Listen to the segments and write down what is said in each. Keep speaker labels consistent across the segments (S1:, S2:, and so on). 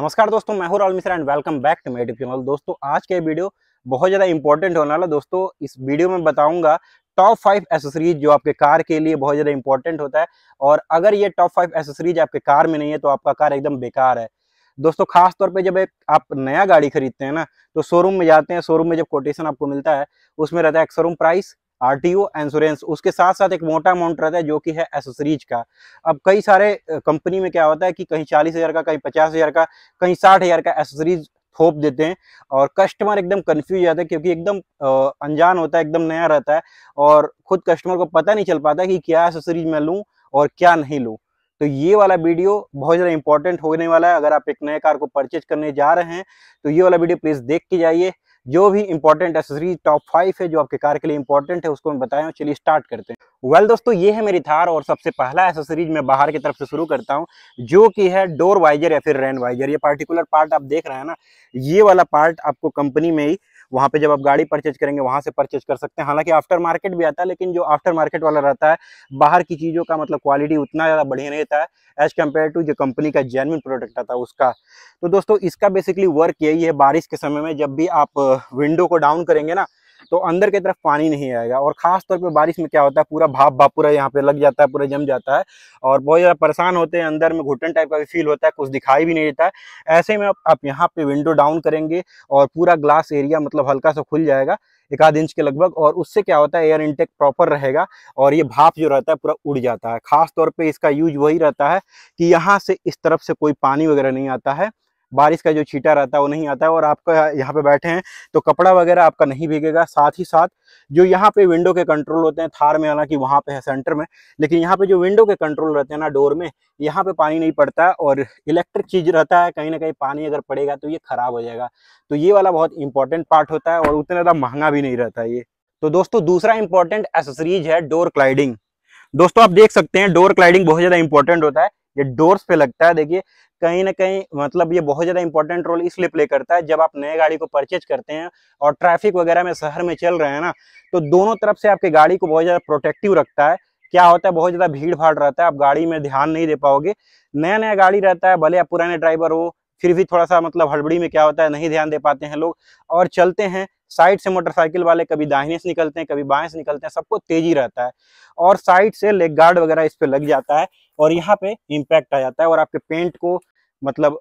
S1: नमस्कार दोस्तों मैं हूं Rahul Mishra and welcome back to my channel दोस्तों आज का वीडियो बहुत ज़्यादा इंपॉर्टेंट होने वाला दोस्तों इस वीडियो में बताऊंगा टॉप फाइव एसेसरीज जो आपके कार के लिए बहुत ज़्यादा इंपॉर्टेंट होता है और अगर ये टॉप फाइव एसेसरीज आपके कार में नहीं है तो आपका कार एकदम बेकार है दोस्तों खास तौर पे जब एक आप नया गाड़ी खरीदते हैं ना तो शोरूम में जाते हैं शोरूम में जब कोटेशन आपको मिलता है उसमें रहता है एक शोरूम प्राइस आरटीओ इंश्योरेंस उसके साथ साथ एक मोटा अमाउंट रहता है जो कि है एसेसरीज का अब कई सारे कंपनी में क्या होता है कि कहीं चालीस हज़ार का कहीं पचास हज़ार का कहीं साठ हज़ार का एसेसरीज थोप देते हैं और कस्टमर एकदम कंफ्यूज जाता है क्योंकि एकदम अनजान होता है एकदम नया रहता है और खुद कस्टमर को पता नहीं चल पाता कि क्या एसेसरीज मैं लूँ और क्या नहीं लूँ तो ये वाला वीडियो बहुत ज़्यादा इंपॉर्टेंट होने वाला है अगर आप एक नए कार को परचेज करने जा रहे हैं तो ये वाला वीडियो प्लीज़ देख के जाइए जो भी इंपॉर्टेंट एसेसरी टॉप फाइव है जो आपके कार के लिए इंपॉर्टेंट है उसको मैं बताया चलिए स्टार्ट करते हैं वेल well, दोस्तों ये है मेरी थार और सबसे पहला एसेसरीज मैं बाहर की तरफ से शुरू करता हूँ जो कि है डोर वाइजर या फिर रैन वाइजर ये पार्टिकुलर पार्ट आप देख रहे हैं ना ये वाला पार्ट आपको कंपनी में ही वहाँ पे जब आप गाड़ी परचेज करेंगे वहाँ से परचेज कर सकते हैं हालांकि आफ्टर मार्केट भी आता है लेकिन जो आफ्टर मार्केट वाला रहता है बाहर की चीज़ों का मतलब क्वालिटी उतना ज़्यादा बढ़िया नहीं रहता है एज़ कम्पेयर टू जो कंपनी का जेनविन प्रोडक्ट आता है उसका तो दोस्तों इसका बेसिकली वर्क यही है बारिश के समय में जब भी आप विंडो को डाउन करेंगे ना तो अंदर की तरफ पानी नहीं आएगा और ख़ास तौर पे बारिश में क्या होता है पूरा भाप भाप पूरा यहाँ पे लग जाता है पूरा जम जाता है और बहुत ज़्यादा परेशान होते हैं अंदर में घुटन टाइप का भी फील होता है कुछ दिखाई भी नहीं देता है ऐसे में आप, यहाँ पे विंडो डाउन करेंगे और पूरा ग्लास एरिया मतलब हल्का सा खुल जाएगा एक आध इंच के लगभग और उससे क्या होता है एयर इंटेक प्रॉपर रहेगा और ये भाप जो रहता है पूरा उड़ जाता है खास तौर पे इसका यूज वही रहता है कि यहाँ से इस तरफ से कोई पानी वगैरह नहीं आता है बारिश का जो छीटा रहता है वो नहीं आता है और आपका यहाँ पे बैठे हैं तो कपड़ा वगैरह आपका नहीं भीगेगा साथ ही साथ जो यहाँ पे विंडो के कंट्रोल होते हैं थार में हालांकि वहाँ पे है सेंटर में लेकिन यहाँ पे जो विंडो के कंट्रोल रहते हैं ना डोर में यहाँ पे पानी नहीं पड़ता और इलेक्ट्रिक चीज़ रहता है कहीं ना कहीं पानी अगर पड़ेगा तो ये ख़राब हो जाएगा तो ये वाला बहुत इंपॉर्टेंट पार्ट होता है और उतना ज़्यादा महंगा भी नहीं रहता ये तो दोस्तों दूसरा इंपॉर्टेंट एसेसरीज है डोर क्लाइडिंग दोस्तों आप देख सकते हैं डोर क्लाइडिंग बहुत ज़्यादा इंपॉर्टेंट होता है ये डोर्स पे लगता है देखिए कहीं ना कहीं मतलब ये बहुत ज़्यादा इंपॉर्टेंट रोल इसलिए प्ले करता है जब आप नए गाड़ी को परचेज करते हैं और ट्रैफिक वगैरह में शहर में चल रहे हैं ना तो दोनों तरफ से आपके गाड़ी को बहुत ज़्यादा प्रोटेक्टिव रखता है क्या होता है बहुत ज़्यादा भीड़ भाड़ रहता है आप गाड़ी में ध्यान नहीं दे पाओगे नया नया गाड़ी रहता है भले आप पुराने ड्राइवर हो फिर भी थोड़ा सा मतलब हड़बड़ी में क्या होता है नहीं ध्यान दे पाते हैं लोग और चलते हैं साइड से मोटरसाइकिल वाले कभी दाहिने से निकलते हैं कभी बाएं से निकलते हैं सबको तेजी रहता है और साइड से लेग गार्ड वगैरह इस पर लग जाता है और यहाँ पे इम्पैक्ट आ जाता है और आपके पेंट को मतलब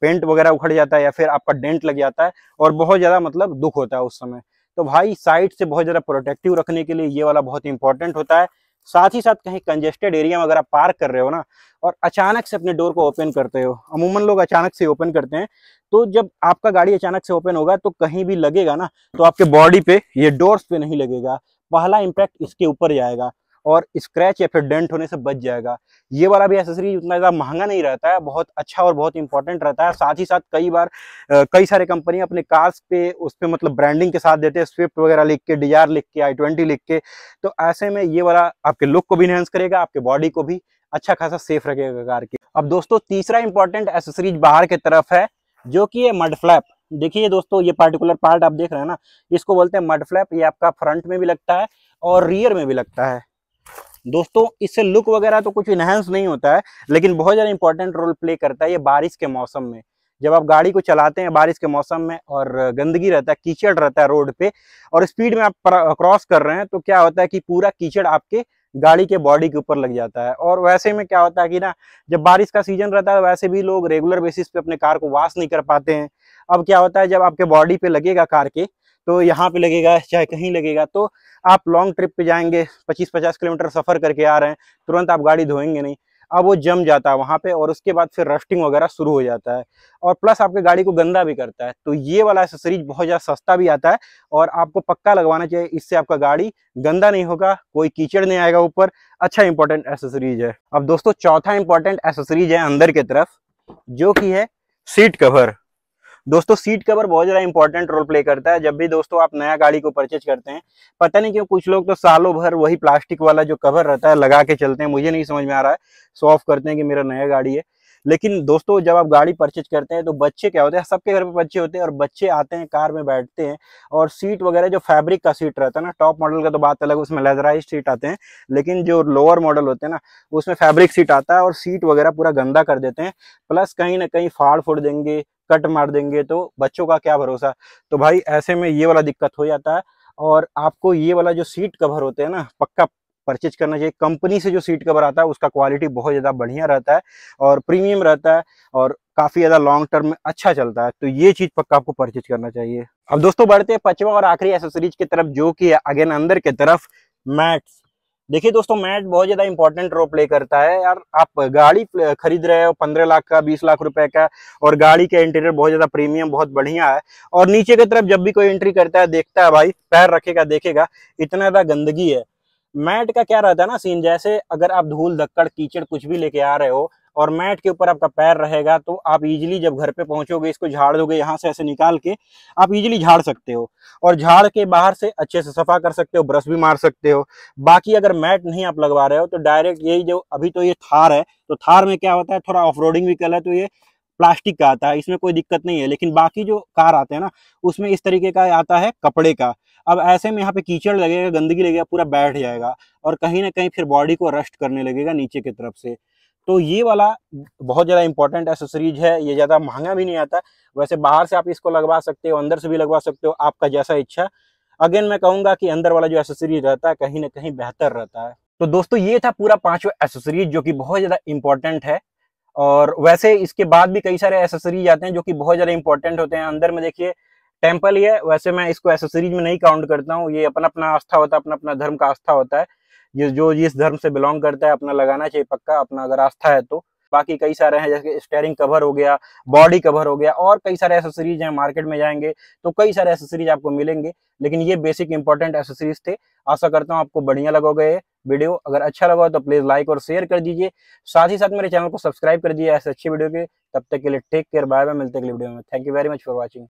S1: पेंट वगैरह उखड़ जाता है या फिर आपका डेंट लग जाता है और बहुत ज़्यादा मतलब दुख होता है उस समय तो भाई साइड से बहुत ज़्यादा प्रोटेक्टिव रखने के लिए ये वाला बहुत इंपॉर्टेंट होता है साथ ही साथ कहीं कंजेस्टेड एरिया में अगर आप पार्क कर रहे हो ना और अचानक से अपने डोर को ओपन करते हो अमूमन लोग अचानक से ओपन करते हैं तो जब आपका गाड़ी अचानक से ओपन होगा तो कहीं भी लगेगा ना तो आपके बॉडी पे ये डोर्स पे नहीं लगेगा पहला इम्पैक्ट इसके ऊपर जाएगा और स्क्रैच या फिर डेंट होने से बच जाएगा ये वाला भी एसेसरीज उतना ज़्यादा महंगा नहीं रहता है बहुत अच्छा और बहुत इंपॉर्टेंट रहता है साथ ही साथ कई बार कई सारे कंपनी अपने कार्स पे उस पर मतलब ब्रांडिंग के साथ देते हैं स्विफ्ट वगैरह लिख के डिजायर लिख के आई ट्वेंटी लिख के तो ऐसे में ये वाला आपके लुक को भी इन्हेंस करेगा आपके बॉडी को भी अच्छा खासा सेफ रखेगा कार की अब दोस्तों तीसरा इंपॉर्टेंट एसेसरीज बाहर की तरफ है जो कि ये मड फ्लैप देखिए दोस्तों ये पार्टिकुलर पार्ट आप देख रहे हैं ना इसको बोलते हैं मड फ्लैप ये आपका फ्रंट में भी लगता है और रियर में भी लगता है दोस्तों इससे लुक वगैरह तो कुछ इनहेंस नहीं होता है लेकिन बहुत ज़्यादा इंपॉर्टेंट रोल प्ले करता है ये बारिश के मौसम में जब आप गाड़ी को चलाते हैं बारिश के मौसम में और गंदगी रहता है कीचड़ रहता है रोड पे और स्पीड में आप क्रॉस कर रहे हैं तो क्या होता है कि पूरा कीचड़ आपके गाड़ी के बॉडी के ऊपर लग जाता है और वैसे में क्या होता है कि ना जब बारिश का सीजन रहता है वैसे भी लोग रेगुलर बेसिस पे अपने कार को वाश नहीं कर पाते हैं अब क्या होता है जब आपके बॉडी पे लगेगा कार के तो यहाँ पे लगेगा चाहे कहीं लगेगा तो आप लॉन्ग ट्रिप पे जाएंगे 25-50 किलोमीटर सफ़र करके आ रहे हैं तुरंत आप गाड़ी धोएंगे नहीं अब वो जम जाता है वहाँ पे और उसके बाद फिर रस्टिंग वगैरह शुरू हो जाता है और प्लस आपके गाड़ी को गंदा भी करता है तो ये वाला एसेसरीज बहुत ज़्यादा सस्ता भी आता है और आपको पक्का लगवाना चाहिए इससे आपका गाड़ी गंदा नहीं होगा कोई कीचड़ नहीं आएगा ऊपर अच्छा इंपॉर्टेंट एसेसरीज है अब दोस्तों चौथा इंपॉर्टेंट एसेसरीज है अंदर की तरफ जो कि है सीट कवर दोस्तों सीट कवर बहुत ज़्यादा इंपॉर्टेंट रोल प्ले करता है जब भी दोस्तों आप नया गाड़ी को परचेज करते हैं पता नहीं क्यों कुछ लोग तो सालों भर वही प्लास्टिक वाला जो कवर रहता है लगा के चलते हैं मुझे नहीं समझ में आ रहा है सो ऑफ करते हैं कि मेरा नया गाड़ी है लेकिन दोस्तों जब आप गाड़ी परचेज करते हैं तो बच्चे क्या होते हैं सबके घर पर बच्चे होते हैं और बच्चे आते हैं कार में बैठते हैं और सीट वगैरह जो फैब्रिक का सीट रहता है ना टॉप मॉडल का तो बात अलग उसमें लेदराइज सीट आते हैं लेकिन जो लोअर मॉडल होते हैं ना उसमें फैब्रिक सीट आता है और सीट वगैरह पूरा गंदा कर देते हैं प्लस कहीं ना कहीं फाड़ फोड़ देंगे कट मार देंगे तो बच्चों का क्या भरोसा तो भाई ऐसे में ये वाला दिक्कत हो जाता है और आपको ये वाला जो सीट कवर होते हैं ना पक्का परचेज करना चाहिए कंपनी से जो सीट कवर आता है उसका क्वालिटी बहुत ज़्यादा बढ़िया रहता है और प्रीमियम रहता है और काफ़ी ज़्यादा लॉन्ग टर्म में अच्छा चलता है तो ये चीज़ पक्का आपको परचेज करना चाहिए अब दोस्तों बढ़ते हैं पचवा और आखिरी एसेसरीज की तरफ जो कि अगेन अंदर की तरफ मैट्स देखिए दोस्तों मैट बहुत ज़्यादा इंपॉर्टेंट रोल प्ले करता है यार आप गाड़ी खरीद रहे हो पंद्रह लाख का बीस लाख रुपए का और गाड़ी का इंटीरियर बहुत ज़्यादा प्रीमियम बहुत बढ़िया है और नीचे की तरफ जब भी कोई एंट्री करता है देखता है भाई पैर रखेगा देखेगा इतना ज़्यादा गंदगी है मैट का क्या रहता है ना सीन जैसे अगर आप धूल धक्कड़ कीचड़ कुछ भी लेके आ रहे हो और मैट के ऊपर आपका पैर रहेगा तो आप इजीली जब घर पे पहुंचोगे इसको झाड़ दोगे यहाँ से ऐसे निकाल के आप इजीली झाड़ सकते हो और झाड़ के बाहर से अच्छे से सफा कर सकते हो ब्रश भी मार सकते हो बाकी अगर मैट नहीं आप लगवा रहे हो तो डायरेक्ट यही जो अभी तो ये थार है तो थार में क्या होता है थोड़ा ऑफ रोडिंग व्हीकल है तो ये प्लास्टिक का आता है इसमें कोई दिक्कत नहीं है लेकिन बाकी जो कार आते हैं ना उसमें इस तरीके का आता है कपड़े का अब ऐसे में यहाँ पे कीचड़ लगेगा गंदगी लगेगा पूरा बैठ जाएगा और कहीं ना कहीं फिर बॉडी को रेस्ट करने लगेगा नीचे की तरफ से तो ये वाला बहुत ज़्यादा इंपॉर्टेंट एसेसरीज है ये ज़्यादा महंगा भी नहीं आता वैसे बाहर से आप इसको लगवा सकते हो अंदर से भी लगवा सकते हो आपका जैसा इच्छा अगेन मैं कहूँगा कि अंदर वाला जो एसेसरीज रहता है कहीं ना कहीं बेहतर रहता है तो दोस्तों ये था पूरा पांचवा एसेसरीज जो कि बहुत ज़्यादा इंपॉर्टेंट है और वैसे इसके बाद भी कई सारे एसेसरीज आते हैं जो कि बहुत ज़्यादा इंपॉर्टेंट होते हैं अंदर में देखिए टेम्पल ही है वैसे मैं इसको एसेसरीज में नहीं काउंट करता हूँ ये अपना अपना आस्था होता है अपना अपना धर्म का आस्था होता है ये जो जिस धर्म से बिलोंग करता है अपना लगाना चाहिए पक्का अपना अगर आस्था है तो बाकी कई सारे हैं जैसे स्टेयरिंग कवर हो गया बॉडी कवर हो गया और कई सारे एसेसरीज हैं मार्केट में जाएंगे तो कई सारे एसेसरीज आपको मिलेंगे लेकिन ये बेसिक इंपॉर्टेंट एसेसरीज थे आशा करता हूँ आपको बढ़िया लगोगे वीडियो अगर अच्छा लगा तो प्लीज़ लाइक और शेयर कर दीजिए साथ ही साथ मेरे चैनल को सब्सक्राइब कर दीजिए ऐसे अच्छी वीडियो के तब तक के लिए टेक केयर बाय बाय मिलते अगले वीडियो में thank you very much for watching